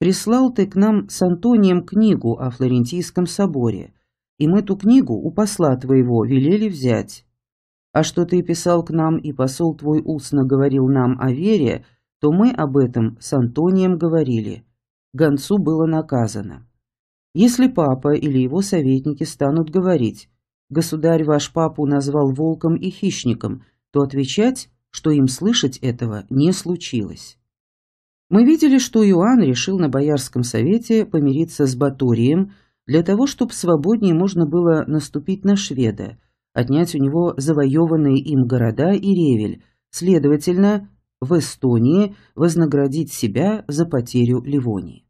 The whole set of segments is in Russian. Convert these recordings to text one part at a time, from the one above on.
Прислал ты к нам с Антонием книгу о Флорентийском соборе, и мы ту книгу у посла твоего велели взять. А что ты писал к нам и посол твой устно говорил нам о вере, то мы об этом с Антонием говорили. Гонцу было наказано. Если папа или его советники станут говорить, государь ваш папу назвал волком и хищником, то отвечать, что им слышать этого не случилось. Мы видели, что Иоанн решил на Боярском совете помириться с Батурием для того, чтобы свободнее можно было наступить на шведа, отнять у него завоеванные им города и ревель, следовательно, в Эстонии вознаградить себя за потерю Ливонии.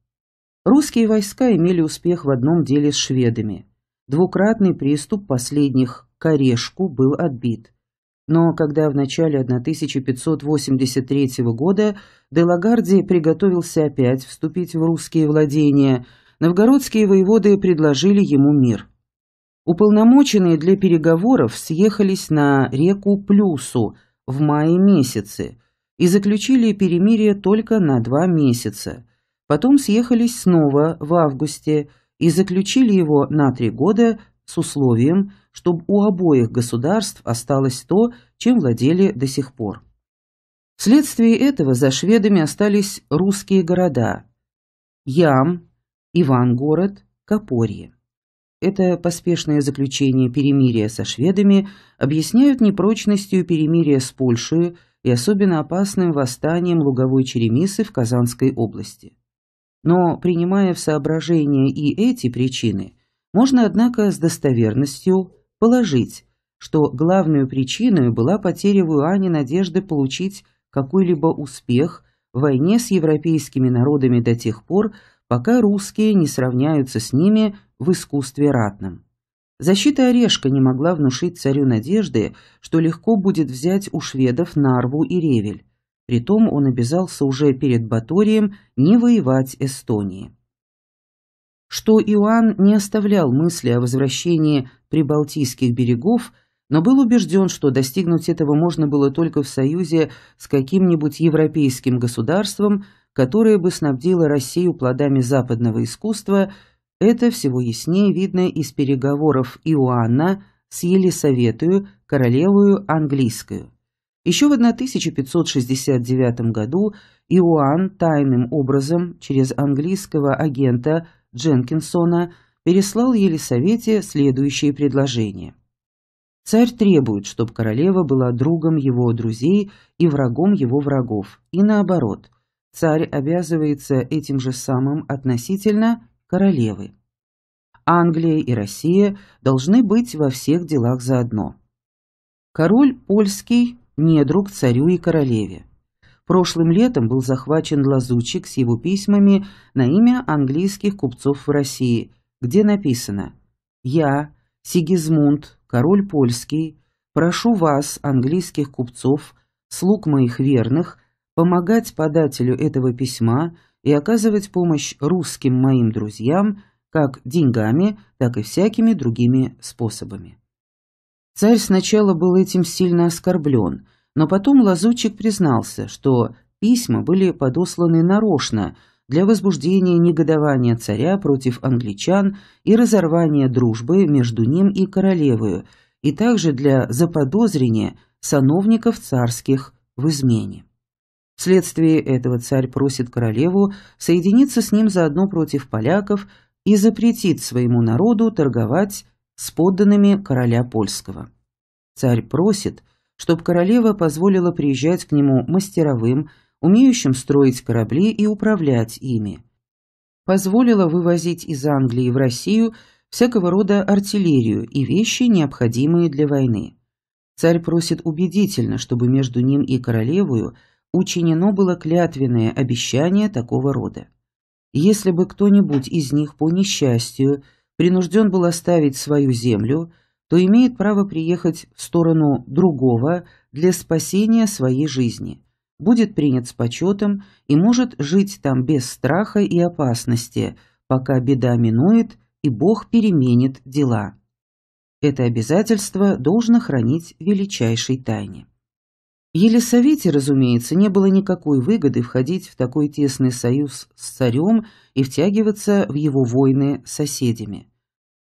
Русские войска имели успех в одном деле с шведами. Двукратный приступ последних к Орешку был отбит – но когда в начале 1583 года Делагарди приготовился опять вступить в русские владения, новгородские воеводы предложили ему мир. Уполномоченные для переговоров съехались на реку Плюсу в мае месяце и заключили перемирие только на два месяца. Потом съехались снова в августе и заключили его на три года с условием, чтобы у обоих государств осталось то, чем владели до сих пор. Вследствие этого за шведами остались русские города – Ям, Ивангород, Копорье. Это поспешное заключение перемирия со шведами объясняют непрочностью перемирия с Польшей и особенно опасным восстанием луговой черемисы в Казанской области. Но, принимая в соображение и эти причины, можно, однако, с достоверностью положить, что главную причиной была потеря в Иоанне надежды получить какой-либо успех в войне с европейскими народами до тех пор, пока русские не сравняются с ними в искусстве ратном. Защита Орешка не могла внушить царю надежды, что легко будет взять у шведов Нарву и Ревель. Притом он обязался уже перед Баторием не воевать Эстонии что Иоанн не оставлял мысли о возвращении прибалтийских берегов, но был убежден, что достигнуть этого можно было только в союзе с каким-нибудь европейским государством, которое бы снабдило Россию плодами западного искусства, это всего яснее видно из переговоров Иоанна с Елисаветою, королевою английскую. Еще в 1569 году Иоанн тайным образом через английского агента Дженкинсона переслал Елисавете следующие предложения. Царь требует, чтобы королева была другом его друзей и врагом его врагов, и наоборот. Царь обязывается этим же самым относительно королевы. Англия и Россия должны быть во всех делах заодно. Король польский – не друг царю и королеве. Прошлым летом был захвачен лазучик с его письмами на имя английских купцов в России, где написано «Я, Сигизмунд, король польский, прошу вас, английских купцов, слуг моих верных, помогать подателю этого письма и оказывать помощь русским моим друзьям как деньгами, так и всякими другими способами». Царь сначала был этим сильно оскорблен – но потом лазутчик признался, что письма были подосланы нарочно для возбуждения негодования царя против англичан и разорвания дружбы между ним и королевою, и также для заподозрения сановников царских в измене. Вследствие этого царь просит королеву соединиться с ним заодно против поляков и запретить своему народу торговать с подданными короля польского. Царь просит, чтоб королева позволила приезжать к нему мастеровым, умеющим строить корабли и управлять ими. Позволила вывозить из Англии в Россию всякого рода артиллерию и вещи, необходимые для войны. Царь просит убедительно, чтобы между ним и королевою учинено было клятвенное обещание такого рода. Если бы кто-нибудь из них по несчастью принужден был оставить свою землю – то имеет право приехать в сторону другого для спасения своей жизни, будет принят с почетом и может жить там без страха и опасности, пока беда минует и Бог переменит дела. Это обязательство должно хранить величайшей тайне. Елисавете, разумеется, не было никакой выгоды входить в такой тесный союз с царем и втягиваться в его войны с соседями.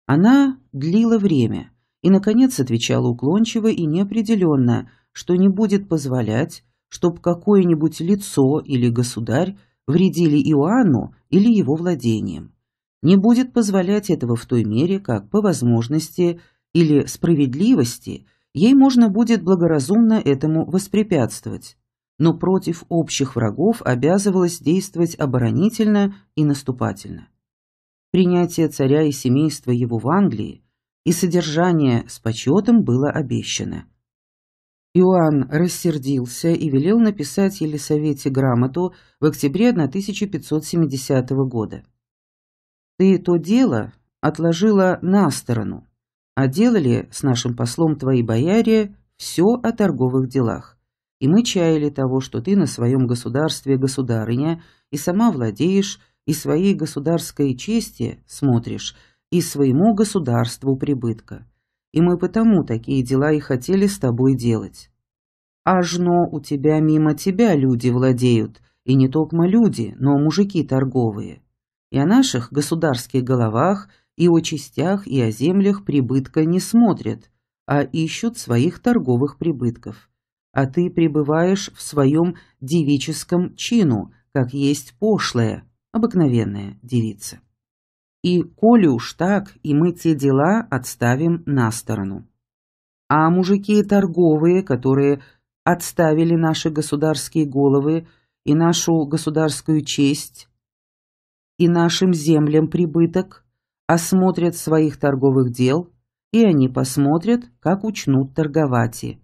Она длила время – и, наконец, отвечала уклончиво и неопределенно, что не будет позволять, чтоб какое-нибудь лицо или государь вредили Иоанну или его владениям. Не будет позволять этого в той мере, как по возможности или справедливости ей можно будет благоразумно этому воспрепятствовать, но против общих врагов обязывалась действовать оборонительно и наступательно. Принятие царя и семейства его в Англии – и содержание с почетом было обещано. Иоанн рассердился и велел написать Елисавете грамоту в октябре 1570 года. «Ты то дело отложила на сторону, а делали с нашим послом твои бояре все о торговых делах, и мы чаяли того, что ты на своем государстве государыня и сама владеешь, и своей государской чести смотришь, и своему государству прибытка. И мы потому такие дела и хотели с тобой делать. Аж но у тебя мимо тебя люди владеют, и не только люди, но мужики торговые. И о наших государских головах, и о частях, и о землях прибытка не смотрят, а ищут своих торговых прибытков. А ты пребываешь в своем девическом чину, как есть пошлая, обыкновенная девица. И коли уж так, и мы те дела отставим на сторону. А мужики торговые, которые отставили наши государские головы и нашу государскую честь, и нашим землям прибыток, осмотрят своих торговых дел, и они посмотрят, как учнут торговать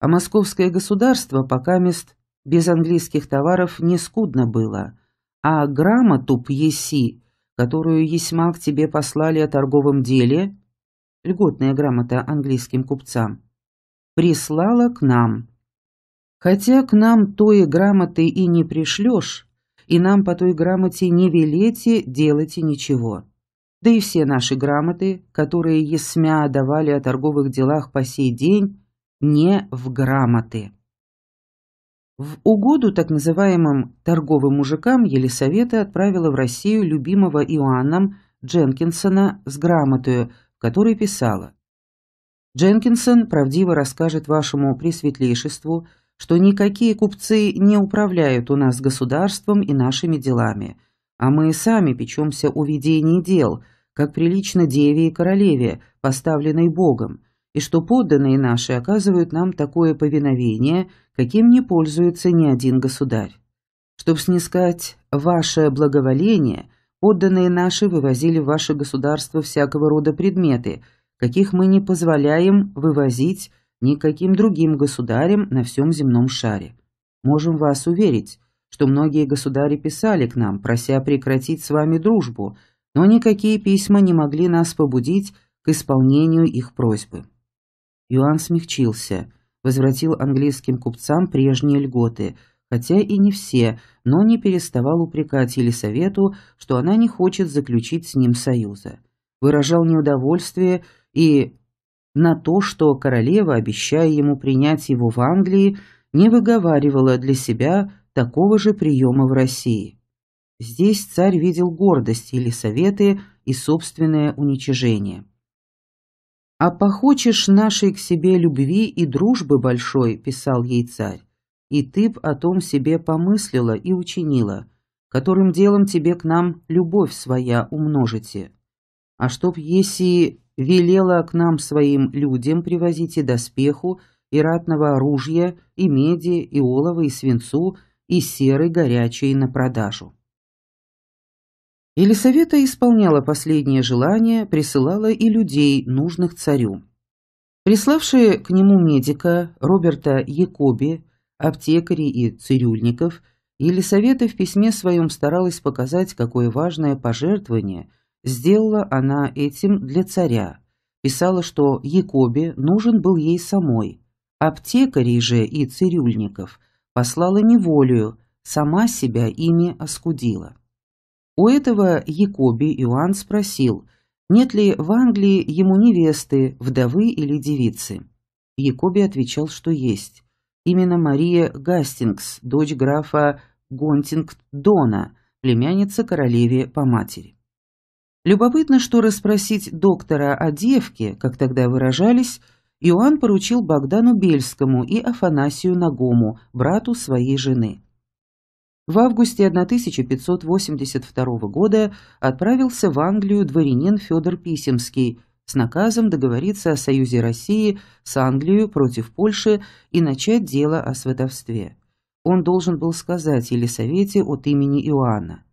А московское государство пока мест без английских товаров не скудно было, а грамоту пьеси которую Есьмак тебе послали о торговом деле, льготная грамота английским купцам, прислала к нам. Хотя к нам той грамоты и не пришлешь, и нам по той грамоте не велите, делайте ничего. Да и все наши грамоты, которые Есмя давали о торговых делах по сей день, не в грамоты. В угоду так называемым торговым мужикам Елисавета отправила в Россию любимого Иоанном Дженкинсона с грамотою, которой писала «Дженкинсон правдиво расскажет вашему пресветлейшеству, что никакие купцы не управляют у нас государством и нашими делами, а мы сами печемся о ведении дел, как прилично деве и королеве, поставленной Богом, и что подданные наши оказывают нам такое повиновение, каким не пользуется ни один государь. Чтобы снискать ваше благоволение, подданные наши вывозили в ваше государство всякого рода предметы, каких мы не позволяем вывозить никаким другим государям на всем земном шаре. Можем вас уверить, что многие государи писали к нам, прося прекратить с вами дружбу, но никакие письма не могли нас побудить к исполнению их просьбы. Юан смягчился, возвратил английским купцам прежние льготы, хотя и не все, но не переставал упрекать Елисавету, что она не хочет заключить с ним союза. Выражал неудовольствие и на то, что королева, обещая ему принять его в Англии, не выговаривала для себя такого же приема в России. Здесь царь видел гордость Елисаветы и собственное уничижение. «А похочешь нашей к себе любви и дружбы большой», — писал ей царь, «и ты б о том себе помыслила и учинила, которым делом тебе к нам любовь своя умножите. А чтоб, еси велела к нам своим людям привозите доспеху и ратного оружия, и меди, и олова, и свинцу, и серы горячие на продажу». Елисавета исполняла последнее желание, присылала и людей, нужных царю. Приславшие к нему медика Роберта Якоби, аптекари и цирюльников, Елисавета в письме своем старалась показать, какое важное пожертвование сделала она этим для царя. Писала, что Якоби нужен был ей самой. Аптекарей же и цирюльников послала неволею, сама себя ими оскудила. У этого Якоби Иоанн спросил, нет ли в Англии ему невесты, вдовы или девицы. Якоби отвечал, что есть. Именно Мария Гастингс, дочь графа Гонтинг-Дона, племянница королеве по матери. Любопытно, что расспросить доктора о девке, как тогда выражались, Иоанн поручил Богдану Бельскому и Афанасию Нагому, брату своей жены. В августе 1582 года отправился в Англию дворянин Федор Писемский с наказом договориться о союзе России с Англией против Польши и начать дело о сватовстве. Он должен был сказать Елисавете от имени Иоанна: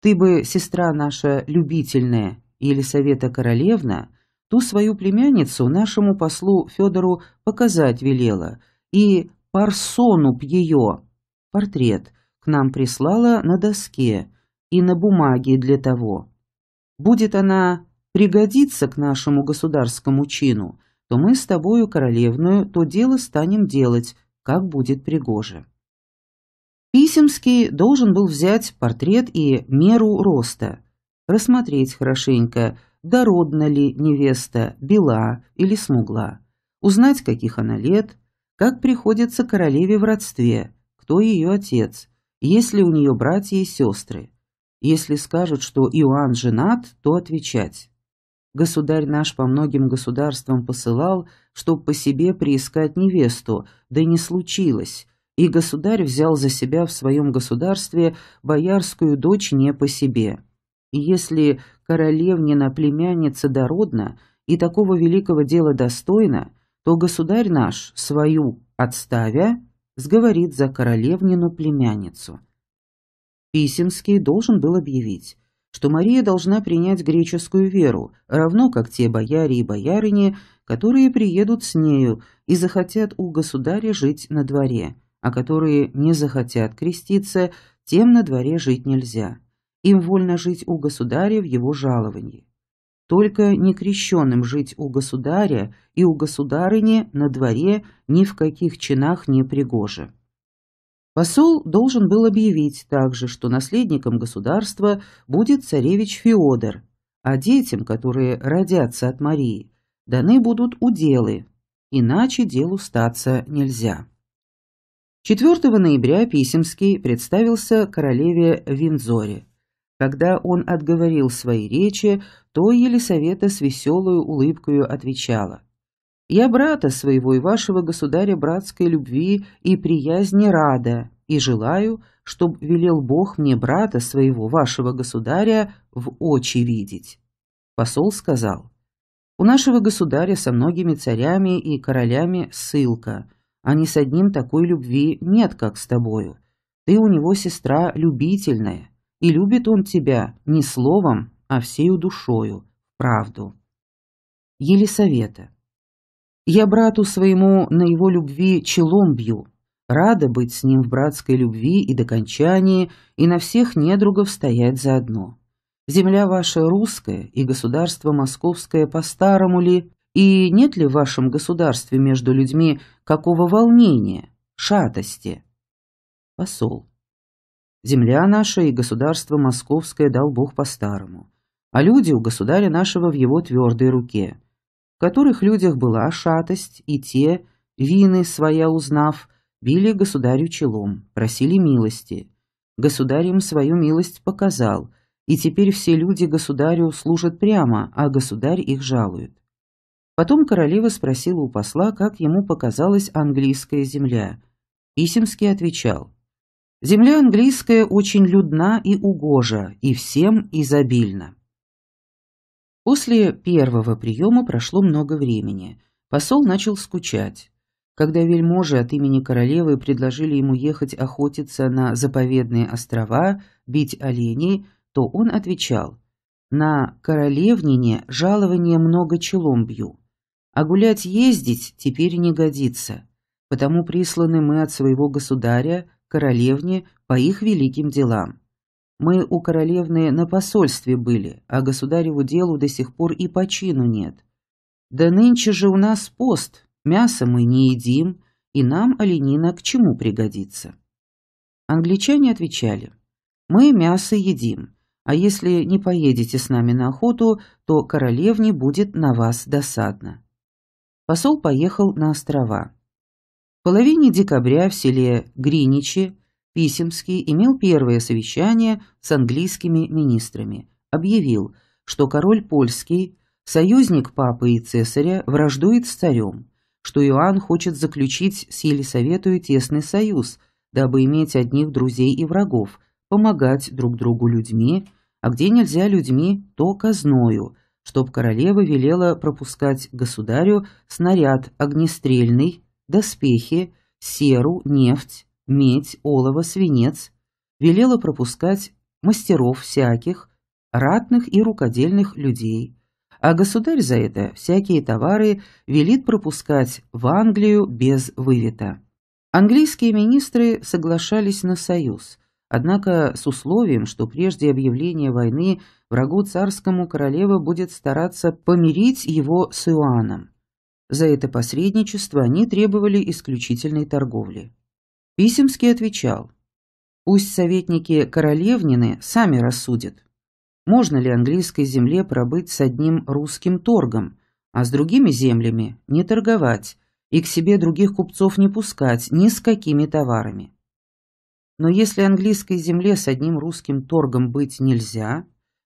"Ты бы, сестра наша любительная, Елисавета королевна, ту свою племянницу нашему послу Федору показать велела и парсону б ее портрет к нам прислала на доске и на бумаге для того. Будет она пригодиться к нашему государскому чину, то мы с тобою, королевную, то дело станем делать, как будет пригоже». Писемский должен был взять портрет и меру роста, рассмотреть хорошенько, дородна ли невеста, бела или смугла, узнать, каких она лет, как приходится королеве в родстве, кто ее отец, если у нее братья и сестры. Если скажут, что Иоанн женат, то отвечать. Государь наш по многим государствам посылал, чтоб по себе приискать невесту, да не случилось, и государь взял за себя в своем государстве боярскую дочь не по себе. И если королевнина племянница дородна и такого великого дела достойна, то государь наш, свою отставя, сговорит за королевнину племянницу. Писемский должен был объявить, что Мария должна принять греческую веру, равно как те бояре и боярыни, которые приедут с нею и захотят у государя жить на дворе, а которые не захотят креститься, тем на дворе жить нельзя. Им вольно жить у государя в его жаловании. Только некрещенным жить у государя и у государыни на дворе ни в каких чинах не пригоже. Посол должен был объявить также, что наследником государства будет царевич Феодор, а детям, которые родятся от Марии, даны будут уделы, иначе делу статься нельзя. 4 ноября Писемский представился королеве Винзоре. Когда он отговорил свои речи, то Елисавета с веселую улыбкою отвечала. «Я брата своего и вашего государя братской любви и приязни рада, и желаю, чтоб велел Бог мне брата своего, вашего государя, в очи видеть». Посол сказал, «У нашего государя со многими царями и королями ссылка, а ни с одним такой любви нет, как с тобою. Ты у него сестра любительная, и любит он тебя не словом, а всею душою, правду. Елисавета. Я брату своему на его любви челом бью. Рада быть с ним в братской любви и докончании, и на всех недругов стоять заодно. Земля ваша русская, и государство московское по-старому ли, и нет ли в вашем государстве между людьми какого волнения, шатости? Посол. Земля наша и государство московское дал Бог по-старому, а люди у государя нашего в его твердой руке, в которых людях была шатость, и те, вины своя узнав, били государю челом, просили милости. Государь им свою милость показал, и теперь все люди государю служат прямо, а государь их жалует. Потом королева спросила у посла, как ему показалась английская земля. Писемский отвечал – Земля английская очень людна и угожа, и всем изобильна. После первого приема прошло много времени. Посол начал скучать. Когда вельможи от имени королевы предложили ему ехать охотиться на заповедные острова, бить оленей, то он отвечал «На королевнине жалование много челом бью, а гулять ездить теперь не годится, потому присланы мы от своего государя королевне по их великим делам. Мы у королевны на посольстве были, а государеву делу до сих пор и почину нет. Да нынче же у нас пост, мясо мы не едим, и нам оленина к чему пригодится. Англичане отвечали: "Мы мясо едим, а если не поедете с нами на охоту, то королевне будет на вас досадно". Посол поехал на острова. В половине декабря в селе Гриничи Писемский имел первое совещание с английскими министрами. Объявил, что король польский, союзник папы и цесаря, враждует с царем, что Иоанн хочет заключить с Елисаветою тесный союз, дабы иметь одних друзей и врагов, помогать друг другу людьми, а где нельзя людьми, то казною, чтоб королева велела пропускать государю снаряд огнестрельный, доспехи, серу, нефть, медь, олово, свинец, велела пропускать мастеров всяких, ратных и рукодельных людей, а государь за это всякие товары велит пропускать в Англию без вывета. Английские министры соглашались на союз, однако с условием, что прежде объявления войны врагу царскому королева будет стараться помирить его с Иоанном. За это посредничество они требовали исключительной торговли. Писемский отвечал, «Пусть советники Королевнины сами рассудят, можно ли английской земле пробыть с одним русским торгом, а с другими землями не торговать и к себе других купцов не пускать ни с какими товарами». Но если английской земле с одним русским торгом быть нельзя,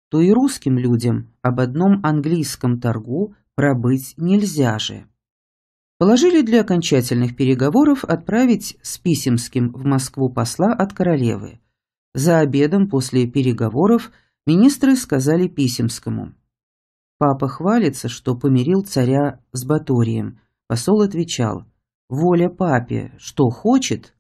то и русским людям об одном английском торгу пробыть нельзя же. Положили для окончательных переговоров отправить с Писемским в Москву посла от королевы. За обедом после переговоров министры сказали Писемскому. Папа хвалится, что помирил царя с Баторием. Посол отвечал, «Воля папе, что хочет,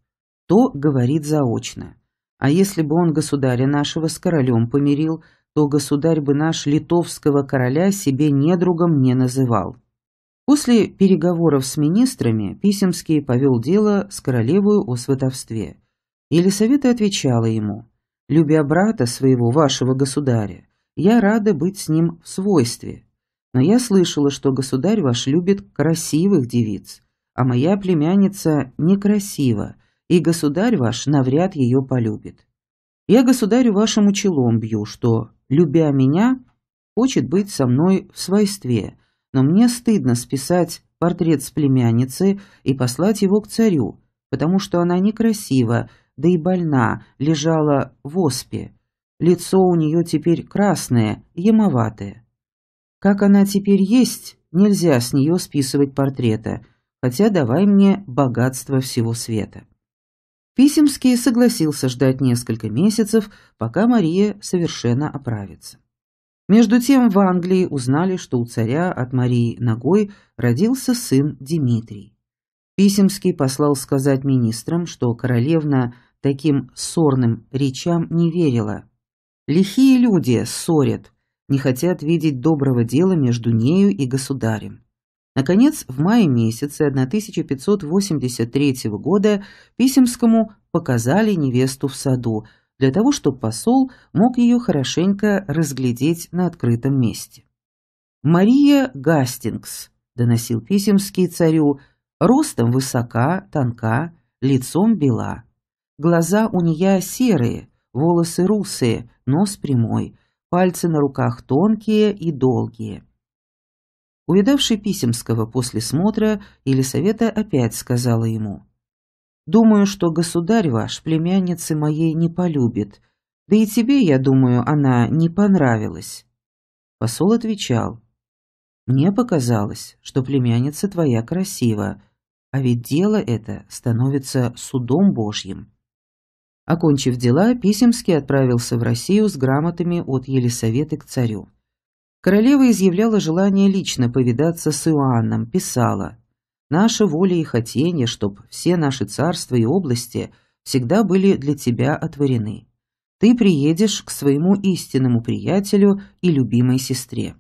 то говорит заочно. А если бы он государя нашего с королем помирил, то государь бы наш литовского короля себе недругом не называл». После переговоров с министрами Писемский повел дело с королевою о сватовстве. Елисавета отвечала ему, «Любя брата своего, вашего государя, я рада быть с ним в свойстве, но я слышала, что государь ваш любит красивых девиц, а моя племянница некрасива, и государь ваш навряд ее полюбит. Я государю вашему челом бью, что, любя меня, хочет быть со мной в свойстве, но мне стыдно списать портрет с племянницы и послать его к царю, потому что она некрасива, да и больна, лежала в оспе. Лицо у нее теперь красное, ямоватое. Как она теперь есть, нельзя с нее списывать портрета, хотя давай мне богатство всего света. Писемский согласился ждать несколько месяцев, пока Мария совершенно оправится. Между тем в Англии узнали, что у царя от Марии Ногой родился сын Дмитрий. Писемский послал сказать министрам, что королевна таким сорным речам не верила. Лихие люди ссорят, не хотят видеть доброго дела между нею и государем. Наконец, в мае месяце 1583 года Писемскому показали невесту в саду – для того, чтобы посол мог ее хорошенько разглядеть на открытом месте. «Мария Гастингс», — доносил Писемский царю, — «ростом высока, тонка, лицом бела. Глаза у нее серые, волосы русые, нос прямой, пальцы на руках тонкие и долгие». Увидавший Писемского после смотра, Елисавета опять сказала ему — Думаю, что государь ваш племянницы моей не полюбит. Да и тебе, я думаю, она не понравилась». Посол отвечал. «Мне показалось, что племянница твоя красива, а ведь дело это становится судом Божьим». Окончив дела, Писемский отправился в Россию с грамотами от Елисаветы к царю. Королева изъявляла желание лично повидаться с Иоанном, писала Наша воля и хотение, чтоб все наши царства и области всегда были для тебя отворены. Ты приедешь к своему истинному приятелю и любимой сестре.